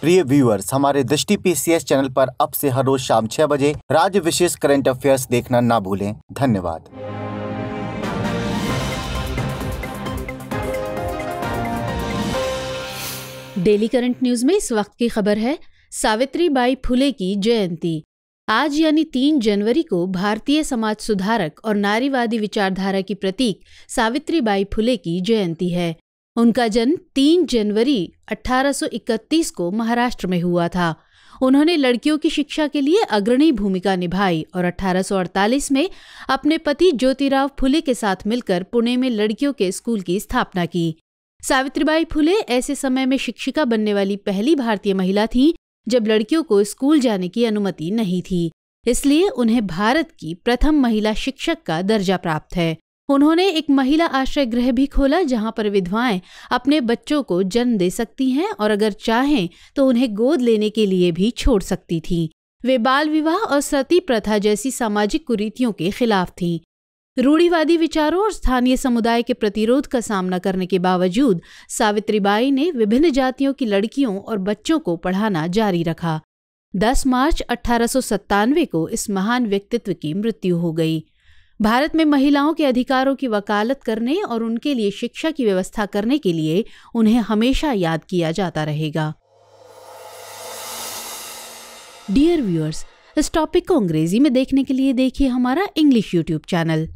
प्रिय व्यूअर्स हमारे दृष्टि पीसीएस चैनल पर अब से हर रोज शाम छह बजे राज्य विशेष करंट अफेयर्स देखना ना भूलें धन्यवाद डेली करंट न्यूज में इस वक्त की खबर है सावित्री बाई फुले की जयंती आज यानी तीन जनवरी को भारतीय समाज सुधारक और नारीवादी विचारधारा की प्रतीक सावित्री बाई फुले की जयंती है उनका जन्म 3 जनवरी 1831 को महाराष्ट्र में हुआ था उन्होंने लड़कियों की शिक्षा के लिए अग्रणी भूमिका निभाई और 1848 में अपने पति ज्योतिराव फुले के साथ मिलकर पुणे में लड़कियों के स्कूल की स्थापना की सावित्रीबाई फुले ऐसे समय में शिक्षिका बनने वाली पहली भारतीय महिला थी जब लड़कियों को स्कूल जाने की अनुमति नहीं थी इसलिए उन्हें भारत की प्रथम महिला शिक्षक का दर्जा प्राप्त है उन्होंने एक महिला आश्रय गृह भी खोला जहां पर विधवाएं अपने बच्चों को जन्म दे सकती हैं और अगर चाहें तो उन्हें गोद लेने के लिए भी छोड़ सकती थीं वे बाल विवाह और सती प्रथा जैसी सामाजिक कुरीतियों के खिलाफ थीं रूढ़ीवादी विचारों और स्थानीय समुदाय के प्रतिरोध का सामना करने के बावजूद सावित्रीबाई ने विभिन्न जातियों की लड़कियों और बच्चों को पढ़ाना जारी रखा 10 मार्च अठारह को इस महान व्यक्तित्व की मृत्यु हो गई भारत में महिलाओं के अधिकारों की वकालत करने और उनके लिए शिक्षा की व्यवस्था करने के लिए उन्हें हमेशा याद किया जाता रहेगा डियर व्यूअर्स इस टॉपिक को अंग्रेजी में देखने के लिए देखिए हमारा इंग्लिश यूट्यूब चैनल